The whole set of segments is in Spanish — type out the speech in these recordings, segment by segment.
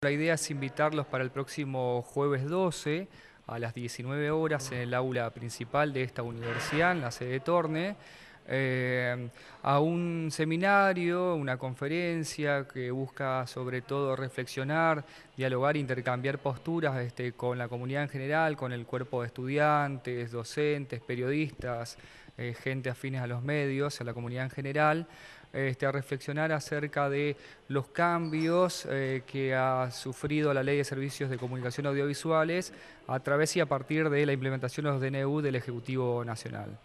La idea es invitarlos para el próximo jueves 12 a las 19 horas en el aula principal de esta universidad, en la sede Torne, eh, a un seminario, una conferencia que busca sobre todo reflexionar, dialogar, intercambiar posturas este, con la comunidad en general, con el cuerpo de estudiantes, docentes, periodistas, eh, gente afines a los medios, a la comunidad en general. Este, a reflexionar acerca de los cambios eh, que ha sufrido la Ley de Servicios de Comunicación Audiovisuales a través y a partir de la implementación de los DNU del Ejecutivo Nacional.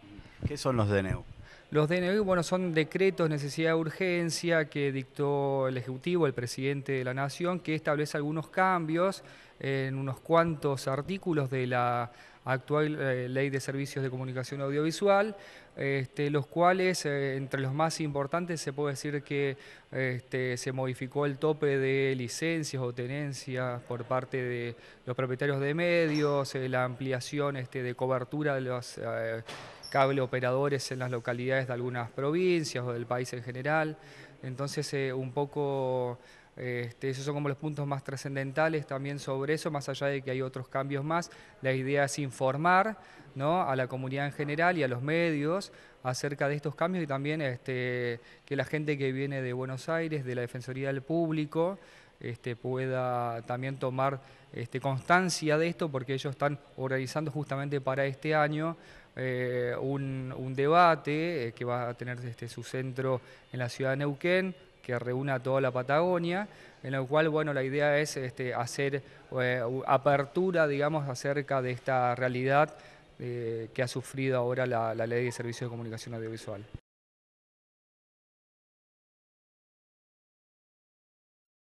¿Qué son los DNU? Los DNV bueno, son decretos de necesidad de urgencia que dictó el Ejecutivo, el presidente de la Nación, que establece algunos cambios en unos cuantos artículos de la actual eh, ley de servicios de comunicación audiovisual, este, los cuales eh, entre los más importantes se puede decir que este, se modificó el tope de licencias o tenencias por parte de los propietarios de medios, eh, la ampliación este, de cobertura de los cable operadores en las localidades de algunas provincias o del país en general. Entonces, eh, un poco, este, esos son como los puntos más trascendentales también sobre eso, más allá de que hay otros cambios más. La idea es informar ¿no? a la comunidad en general y a los medios acerca de estos cambios y también este, que la gente que viene de Buenos Aires, de la Defensoría del Público, este, pueda también tomar este, constancia de esto, porque ellos están organizando justamente para este año eh, un, debate eh, que va a tener este, su centro en la ciudad de Neuquén, que reúna toda la Patagonia, en lo cual, bueno, la idea es hacer eh, apertura, digamos, acerca de esta realidad que ha sufrido ahora la Ley de Servicios de Comunicación Audiovisual.